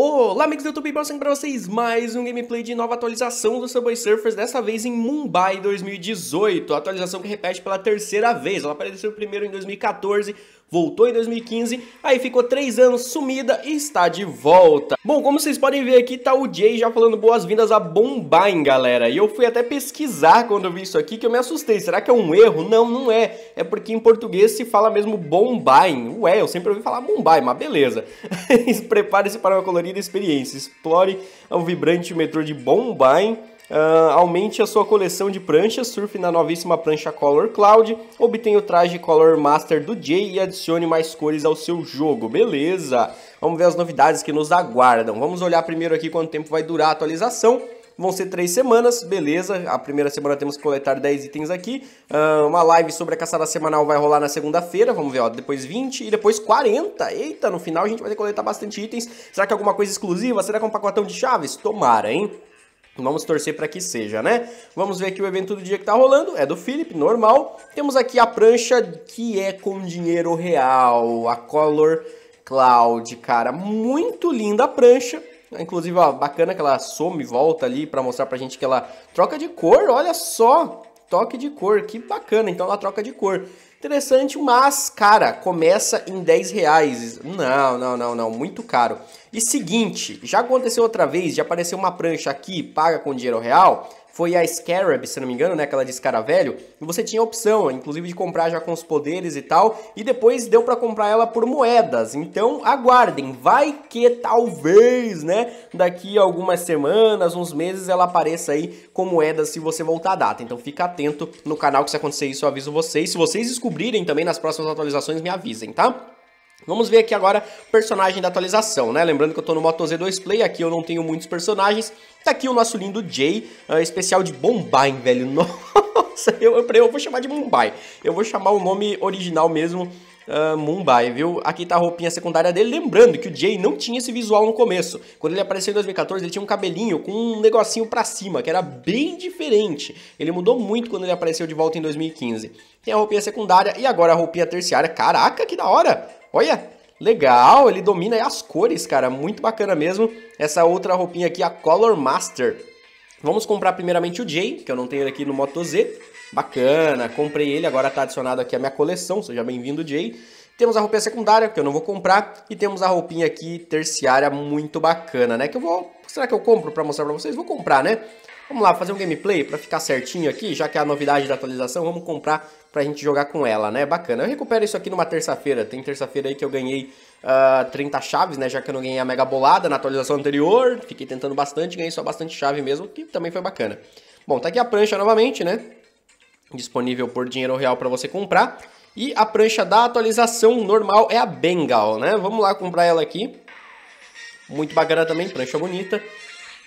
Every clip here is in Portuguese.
Olá amigos do YouTube, passando para vocês mais um gameplay de nova atualização do Subway Surfers, dessa vez em Mumbai 2018, atualização que repete pela terceira vez, ela apareceu primeiro em 2014, voltou em 2015, aí ficou três anos sumida e está de volta. Bom, como vocês podem ver aqui, tá o Jay já falando boas-vindas a Bombaim, galera. E eu fui até pesquisar quando eu vi isso aqui, que eu me assustei. Será que é um erro? Não, não é. É porque em português se fala mesmo Bombaim. Ué, eu sempre ouvi falar Mumbai, mas beleza. Prepare-se para uma colorida experiência. Explore o vibrante metrô de Bombaim Uh, aumente a sua coleção de pranchas, surfe na novíssima prancha Color Cloud, obtenha o traje Color Master do Jay e adicione mais cores ao seu jogo, beleza? Vamos ver as novidades que nos aguardam. Vamos olhar primeiro aqui quanto tempo vai durar a atualização. Vão ser três semanas, beleza. A primeira semana temos que coletar 10 itens aqui. Uh, uma live sobre a caçada semanal vai rolar na segunda-feira, vamos ver, ó. Depois 20 e depois 40. Eita, no final a gente vai ter que coletar bastante itens. Será que é alguma coisa exclusiva? Será que é um pacotão de chaves? Tomara, hein? Vamos torcer para que seja, né? Vamos ver aqui o evento do dia que está rolando. É do Philip, normal. Temos aqui a prancha que é com dinheiro real, a Color Cloud, cara. Muito linda a prancha. Inclusive, ó, bacana que ela some e volta ali para mostrar pra gente que ela troca de cor. Olha só, toque de cor, que bacana. Então ela troca de cor. Interessante, mas, cara, começa em 10 reais. Não, não, não, não, muito caro. E seguinte, já aconteceu outra vez, já apareceu uma prancha aqui, paga com dinheiro real, foi a Scarab, se não me engano, né? Aquela de escaravelho. E você tinha a opção, inclusive, de comprar já com os poderes e tal. E depois deu para comprar ela por moedas. Então aguardem. Vai que talvez, né? Daqui a algumas semanas, uns meses, ela apareça aí com moedas se você voltar a data. Então fica atento no canal que se acontecer isso, eu aviso vocês. Se vocês descobrirem também nas próximas atualizações, me avisem, tá? Vamos ver aqui agora personagem da atualização, né? Lembrando que eu tô no Moto Z2 Play, aqui eu não tenho muitos personagens. Tá aqui o nosso lindo Jay, uh, especial de Bombay, velho. Nossa, eu, eu, eu vou chamar de Mumbai. Eu vou chamar o nome original mesmo uh, Mumbai, viu? Aqui tá a roupinha secundária dele. Lembrando que o Jay não tinha esse visual no começo. Quando ele apareceu em 2014, ele tinha um cabelinho com um negocinho pra cima, que era bem diferente. Ele mudou muito quando ele apareceu de volta em 2015. Tem a roupinha secundária e agora a roupinha terciária. Caraca, que da hora! Olha, legal, ele domina as cores, cara. Muito bacana mesmo. Essa outra roupinha aqui, a Color Master. Vamos comprar primeiramente o Jay, que eu não tenho ele aqui no Moto Z. Bacana, comprei ele, agora está adicionado aqui à minha coleção, seja bem-vindo, Jay. Temos a roupinha secundária, que eu não vou comprar, e temos a roupinha aqui terciária, muito bacana, né? Que eu vou... Será que eu compro para mostrar para vocês? Vou comprar, né? Vamos lá, fazer um gameplay para ficar certinho aqui, já que é a novidade da atualização, vamos comprar para a gente jogar com ela, né? Bacana. Eu recupero isso aqui numa terça-feira, tem terça-feira aí que eu ganhei uh, ah, 30 chaves, né? Já que eu não ganhei a mega bolada na atualização anterior. Fiquei tentando bastante, ganhei só bastante chave mesmo, que também foi bacana. Bom, tá aqui a prancha novamente, né? Disponível por dinheiro real para você comprar. E a prancha da atualização normal é a Bengal, né? Vamos lá comprar ela aqui. Muito bacana também, prancha bonita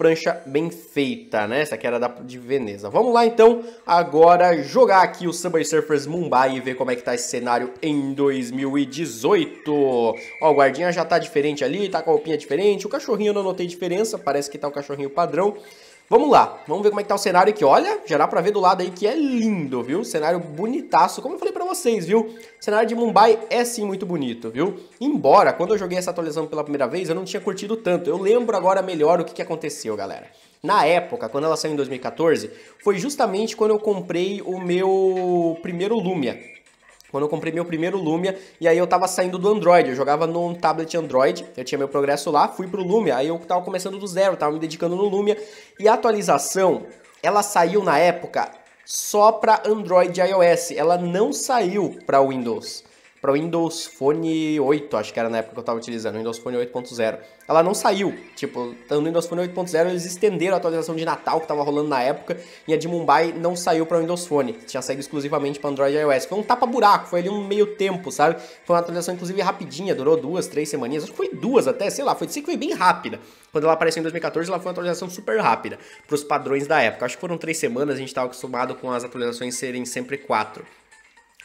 prancha bem feita, né? Essa aqui era da, de Veneza. Vamos lá, então, agora jogar aqui o Subway Surfers Mumbai e ver como é que tá esse cenário em 2018. Ó, o guardinha já tá diferente ali, tá com a roupinha diferente. O cachorrinho eu não notei diferença, parece que tá o cachorrinho padrão. Vamos lá, vamos ver como é que tá o cenário aqui. Olha, já dá pra ver do lado aí que é lindo, viu? Cenário bonitaço, como eu falei pra vocês, viu? O cenário de Mumbai é sim muito bonito, viu? Embora, quando eu joguei essa atualização pela primeira vez, eu não tinha curtido tanto. Eu lembro agora melhor o que, que aconteceu, galera. Na época, quando ela saiu em 2014, foi justamente quando eu comprei o meu primeiro Lumia quando eu comprei meu primeiro Lumia, e aí eu tava saindo do Android, eu jogava num tablet Android, eu tinha meu progresso lá, fui pro Lumia, aí eu tava começando do zero, tava me dedicando no Lumia, e a atualização, ela saiu na época só para Android e iOS, ela não saiu para Windows para o Windows Phone 8, acho que era na época que eu estava utilizando, Windows Phone 8.0. Ela não saiu, tipo, no Windows Phone 8.0 eles estenderam a atualização de Natal que estava rolando na época e a de Mumbai não saiu para o Windows Phone, tinha saído exclusivamente para Android e iOS. Foi um tapa-buraco, foi ali um meio tempo, sabe? Foi uma atualização inclusive rapidinha, durou duas, três semaninhas, acho que foi duas até, sei lá, foi, sei que foi bem rápida. Quando ela apareceu em 2014, ela foi uma atualização super rápida para os padrões da época. Acho que foram três semanas, a gente estava acostumado com as atualizações serem sempre quatro.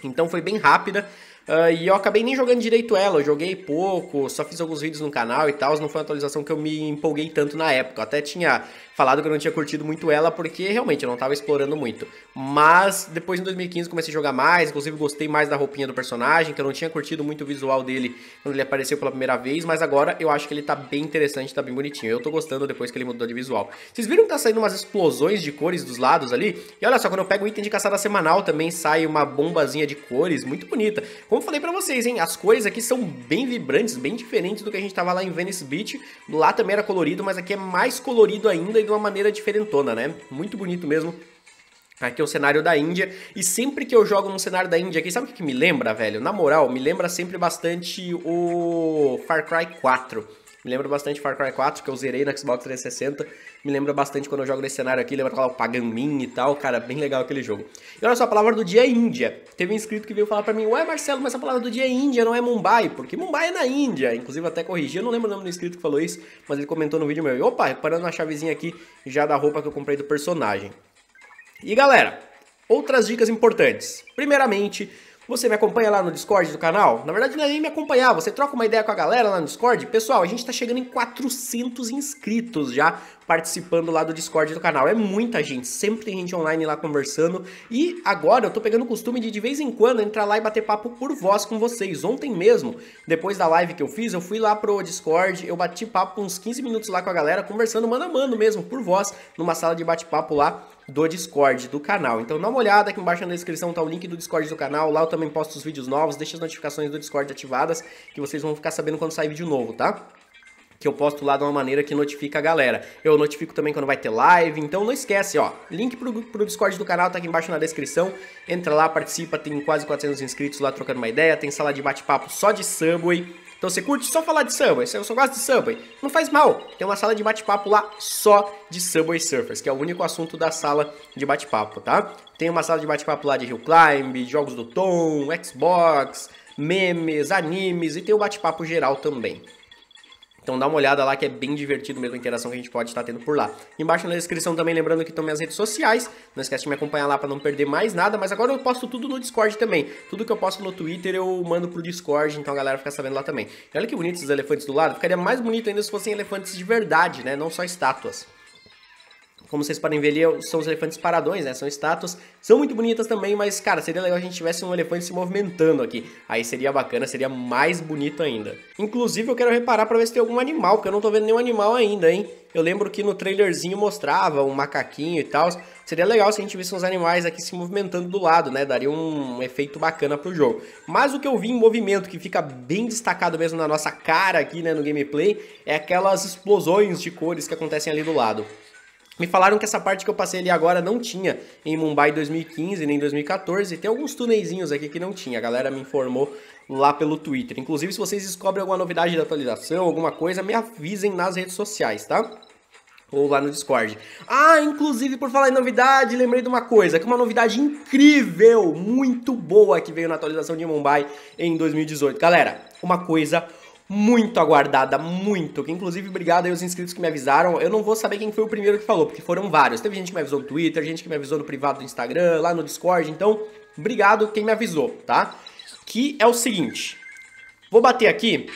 Então foi bem rápida, Uh, e eu acabei nem jogando direito ela, eu joguei pouco, só fiz alguns vídeos no canal e tal, não foi uma atualização que eu me empolguei tanto na época. Eu até tinha falado que eu não tinha curtido muito ela, porque realmente eu não estava explorando muito. Mas depois em 2015 comecei a jogar mais, inclusive gostei mais da roupinha do personagem, que eu não tinha curtido muito o visual dele quando ele apareceu pela primeira vez, mas agora eu acho que ele tá bem interessante, tá bem bonitinho. Eu tô gostando depois que ele mudou de visual. Vocês viram que tá saindo umas explosões de cores dos lados ali? E olha só, quando eu pego o item de caçada semanal também sai uma bombazinha de cores muito bonita. Como como falei para vocês, hein, as cores aqui são bem vibrantes, bem diferentes do que a gente tava lá em Venice Beach. Lá também era colorido, mas aqui é mais colorido ainda e de uma maneira diferentona, né? Muito bonito mesmo. Aqui é o cenário da Índia, e sempre que eu jogo num cenário da Índia aqui, sabe o que me lembra, velho? Na moral, me lembra sempre bastante o Far Cry 4. Me lembra bastante Far Cry 4, que eu zerei no Xbox 360. Me lembra bastante quando eu jogo nesse cenário aqui, lembra lá o Paganmin e tal, cara, bem legal aquele jogo. E olha só, a palavra do dia é Índia. Teve um inscrito que veio falar para mim, ué Marcelo, mas a palavra do dia é Índia, não é Mumbai, porque Mumbai é na Índia. Inclusive até corrigi, eu não lembro o nome do inscrito que falou isso, mas ele comentou no vídeo meu. E, opa, reparando na chavezinha aqui já da roupa que eu comprei do personagem. E galera, outras dicas importantes. Primeiramente, você me acompanha lá no Discord do canal? Na verdade, não é nem me acompanhar, você troca uma ideia com a galera lá no Discord. Pessoal, a gente tá chegando em 400 inscritos já participando lá do Discord do canal. É muita gente, sempre tem gente online lá conversando. E agora eu tô pegando o costume de de vez em quando entrar lá e bater papo por voz com vocês. Ontem mesmo, depois da live que eu fiz, eu fui lá pro Discord, eu bati papo uns 15 minutos lá com a galera, conversando mano a mano mesmo, por voz, numa sala de bate-papo lá do Discord do canal. Então dá uma olhada aqui embaixo na descrição tá o link do Discord do canal. Lá eu também posto os vídeos novos, deixa as notificações do Discord ativadas que vocês vão ficar sabendo quando sair vídeo novo, tá? que eu posto lá de uma maneira que notifica a galera. Eu notifico também quando vai ter live, então não esquece, ó. Link pro, pro Discord do canal tá aqui embaixo na descrição. Entra lá, participa, tem quase 400 inscritos lá trocando uma ideia, tem sala de bate-papo só de Subway então você curte só falar de Subway, eu só gosto de Subway. Não faz mal, tem uma sala de bate-papo lá só de Subway Surfers, que é o único assunto da sala de bate-papo, tá? Tem uma sala de bate-papo lá de Hill Climb, jogos do Tom, Xbox, memes, animes e tem o bate-papo geral também. Então dá uma olhada lá que é bem divertido mesmo a interação que a gente pode estar tendo por lá. Embaixo na descrição também, lembrando que estão minhas redes sociais. Não esquece de me acompanhar lá para não perder mais nada, mas agora eu posto tudo no Discord também. Tudo que eu posto no Twitter eu mando pro Discord, então a galera fica sabendo lá também. E olha que bonito esses elefantes do lado. Ficaria mais bonito ainda se fossem elefantes de verdade, né? Não só estátuas como vocês podem ver ali, são os elefantes paradões, né? São estátuas. São muito bonitas também, mas, cara, seria legal se a gente tivesse um elefante se movimentando aqui. Aí seria bacana, seria mais bonito ainda. Inclusive, eu quero reparar pra ver se tem algum animal, porque eu não tô vendo nenhum animal ainda, hein? Eu lembro que no trailerzinho mostrava um macaquinho e tal. Seria legal se a gente visse uns animais aqui se movimentando do lado, né? Daria um efeito bacana pro jogo. Mas o que eu vi em movimento, que fica bem destacado mesmo na nossa cara aqui, né, no gameplay, é aquelas explosões de cores que acontecem ali do lado. Me falaram que essa parte que eu passei ali agora não tinha em Mumbai 2015 nem 2014. Tem alguns tuneizinhos aqui que não tinha. A galera me informou lá pelo Twitter. Inclusive, se vocês descobrem alguma novidade da atualização, alguma coisa, me avisem nas redes sociais, tá? Ou lá no Discord. Ah, inclusive, por falar em novidade, lembrei de uma coisa, que é uma novidade incrível, muito boa que veio na atualização de Mumbai em 2018. Galera, uma coisa muito aguardada, muito. Que inclusive, obrigado aí aos inscritos que me avisaram. Eu não vou saber quem foi o primeiro que falou, porque foram vários. Teve gente que me avisou no Twitter, gente que me avisou no privado do Instagram, lá no Discord. Então, obrigado quem me avisou, tá? Que é o seguinte. Vou bater aqui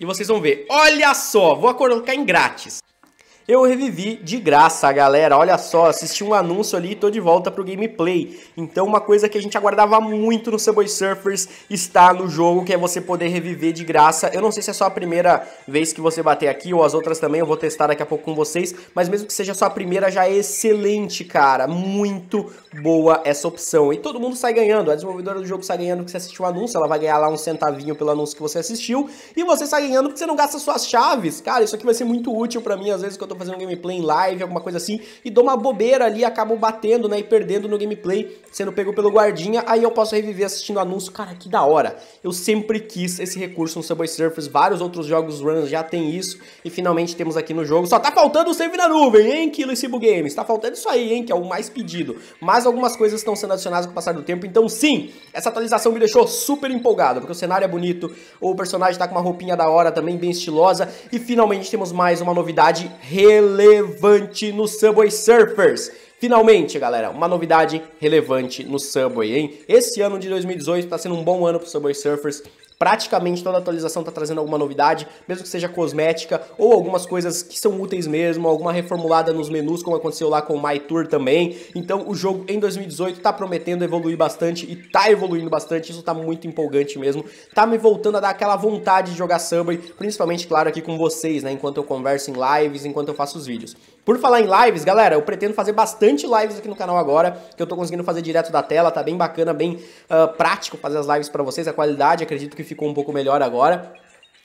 e vocês vão ver. Olha só, vou colocar em grátis eu revivi de graça, galera. Olha só, assisti um anúncio ali e tô de volta pro gameplay. Então uma coisa que a gente aguardava muito no Subway Surfers está no jogo, que é você poder reviver de graça. Eu não sei se é só a primeira vez que você bater aqui ou as outras também, eu vou testar daqui a pouco com vocês. Mas mesmo que seja só a primeira, já é excelente, cara. Muito boa essa opção. E todo mundo sai ganhando. A desenvolvedora do jogo sai ganhando porque você assistiu o anúncio, ela vai ganhar lá um centavinho pelo anúncio que você assistiu. E você sai ganhando porque você não gasta suas chaves. Cara, isso aqui vai ser muito útil pra mim, às vezes, que eu tô fazer um gameplay em live, alguma coisa assim, e dou uma bobeira ali, acabo batendo, né, e perdendo no gameplay, sendo pego pelo guardinha, aí eu posso reviver assistindo o anúncio. Cara, que da hora! Eu sempre quis esse recurso no Subway Surfers, vários outros jogos runners já tem isso, e finalmente temos aqui no jogo. Só tá faltando o save na nuvem, hein, Kilo e Cibo Games? Tá faltando isso aí, hein, que é o mais pedido. Mas algumas coisas estão sendo adicionadas com o passar do tempo, então sim, essa atualização me deixou super empolgado, porque o cenário é bonito, o personagem tá com uma roupinha da hora também, bem estilosa, e finalmente temos mais uma novidade relevante no Subway Surfers. Finalmente, galera, uma novidade relevante no Subway, hein? Esse ano de 2018 está sendo um bom ano para o Subway Surfers. Praticamente toda atualização está trazendo alguma novidade, mesmo que seja cosmética ou algumas coisas que são úteis mesmo, alguma reformulada nos menus, como aconteceu lá com o My Tour também. Então o jogo em 2018 está prometendo evoluir bastante e está evoluindo bastante, isso está muito empolgante mesmo. Tá me voltando a dar aquela vontade de jogar Subway, principalmente, claro, aqui com vocês, né? Enquanto eu converso em lives, enquanto eu faço os vídeos. Por falar em lives, galera, eu pretendo fazer bastante lives aqui no canal agora, que eu tô conseguindo fazer direto da tela, tá bem bacana, bem uh, prático fazer as lives para vocês, a qualidade acredito que ficou um pouco melhor agora.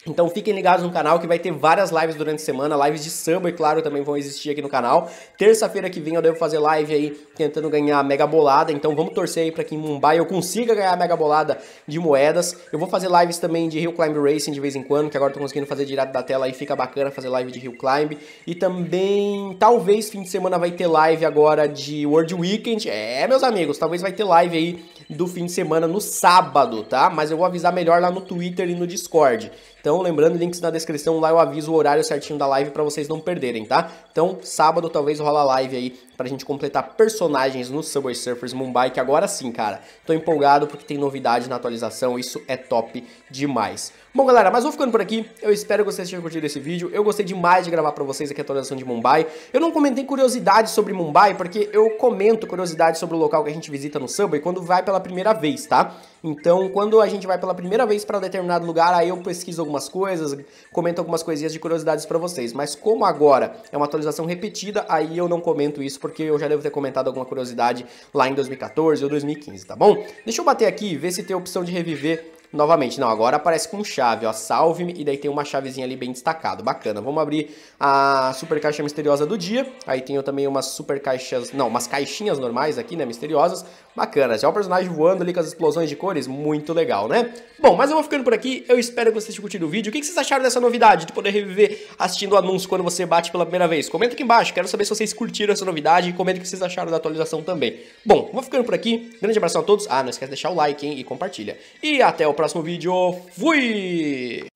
Então fiquem ligados no canal que vai ter várias lives durante a semana, lives de samba, e claro, também vão existir aqui no canal. Terça-feira que vem eu devo fazer live aí tentando ganhar a mega bolada, então vamos torcer aí para que em Mumbai eu consiga ganhar a mega bolada de moedas. Eu vou fazer lives também de Hill Climb Racing de vez em quando, que agora eu tô conseguindo fazer direto da tela e fica bacana fazer live de Hill Climb. E também, talvez fim de semana vai ter live agora de World Weekend. É, meus amigos, talvez vai ter live aí do fim de semana no sábado, tá? Mas eu vou avisar melhor lá no Twitter e no Discord. Então, lembrando, links na descrição, lá eu aviso o horário certinho da live para vocês não perderem, tá? Então, sábado talvez rola live aí pra gente completar personagens no Subway Surfers Mumbai, que agora sim, cara, tô empolgado porque tem novidade na atualização, isso é top demais. Bom, galera, mas vou ficando por aqui, eu espero que vocês tenham curtido esse vídeo, eu gostei demais de gravar pra vocês aqui a atualização de Mumbai, eu não comentei curiosidades sobre Mumbai, porque eu comento curiosidades sobre o local que a gente visita no Subway quando vai pela primeira vez, tá? Então, quando a gente vai pela primeira vez para determinado lugar, aí eu pesquiso algumas coisas, comento algumas coisinhas de curiosidades para vocês. Mas como agora é uma atualização repetida, aí eu não comento isso porque eu já devo ter comentado alguma curiosidade lá em 2014 ou 2015, tá bom? Deixa eu bater aqui e ver se tem a opção de reviver novamente. Não, agora aparece com chave, ó, salve-me, e daí tem uma chavezinha ali bem destacado, bacana. Vamos abrir a super caixa misteriosa do dia, aí tenho também umas super caixas, não, umas caixinhas normais aqui, né, misteriosas, bacanas. Já é o personagem voando ali com as explosões de cores, muito legal, né? Bom, mas eu vou ficando por aqui, eu espero que vocês tenham curtido o vídeo. O que vocês acharam dessa novidade de poder reviver assistindo o anúncio quando você bate pela primeira vez? Comenta aqui embaixo, quero saber se vocês curtiram essa novidade e comenta o que vocês acharam da atualização também. Bom, vou ficando por aqui, grande abraço a todos, ah, não esquece de deixar o like, hein, e compartilha. E até o próximo próximo vídeo. Fui!